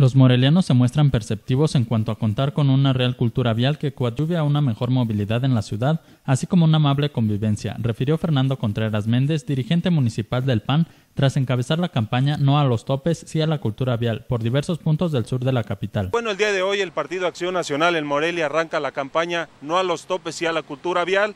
Los morelianos se muestran perceptivos en cuanto a contar con una real cultura vial que coadyuve a una mejor movilidad en la ciudad, así como una amable convivencia, refirió Fernando Contreras Méndez, dirigente municipal del PAN, tras encabezar la campaña No a los topes, sí a la cultura vial, por diversos puntos del sur de la capital. Bueno, el día de hoy el Partido Acción Nacional en Morelia arranca la campaña No a los topes, sí a la cultura vial,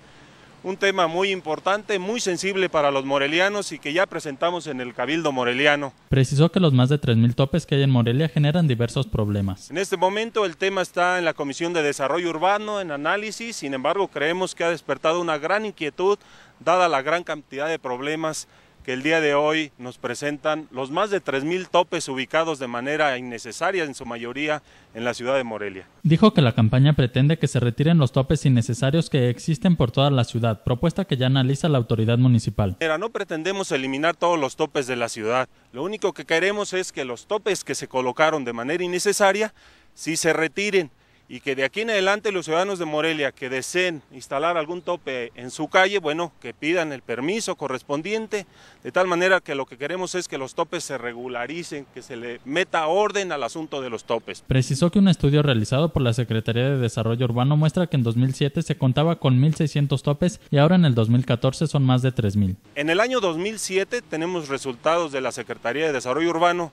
un tema muy importante, muy sensible para los morelianos y que ya presentamos en el Cabildo Moreliano. Precisó que los más de 3.000 topes que hay en Morelia generan diversos problemas. En este momento el tema está en la Comisión de Desarrollo Urbano, en análisis, sin embargo creemos que ha despertado una gran inquietud dada la gran cantidad de problemas que el día de hoy nos presentan los más de 3.000 topes ubicados de manera innecesaria en su mayoría en la ciudad de Morelia. Dijo que la campaña pretende que se retiren los topes innecesarios que existen por toda la ciudad, propuesta que ya analiza la autoridad municipal. Era no pretendemos eliminar todos los topes de la ciudad, lo único que queremos es que los topes que se colocaron de manera innecesaria, si se retiren, y que de aquí en adelante los ciudadanos de Morelia que deseen instalar algún tope en su calle, bueno, que pidan el permiso correspondiente, de tal manera que lo que queremos es que los topes se regularicen, que se le meta orden al asunto de los topes. Precisó que un estudio realizado por la Secretaría de Desarrollo Urbano muestra que en 2007 se contaba con 1.600 topes y ahora en el 2014 son más de 3.000. En el año 2007 tenemos resultados de la Secretaría de Desarrollo Urbano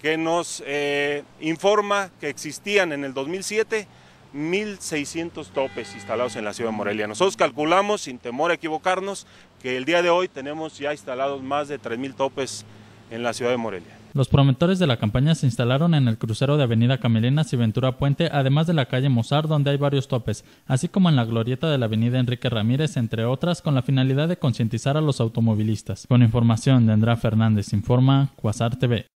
que nos eh, informa que existían en el 2007 1.600 topes instalados en la ciudad de Morelia. Nosotros calculamos, sin temor a equivocarnos, que el día de hoy tenemos ya instalados más de 3.000 topes en la ciudad de Morelia. Los promotores de la campaña se instalaron en el crucero de Avenida Camelinas y Ventura Puente, además de la calle Mozart, donde hay varios topes, así como en la glorieta de la Avenida Enrique Ramírez, entre otras, con la finalidad de concientizar a los automovilistas. Con información de Andrea Fernández, informa Cuasar TV.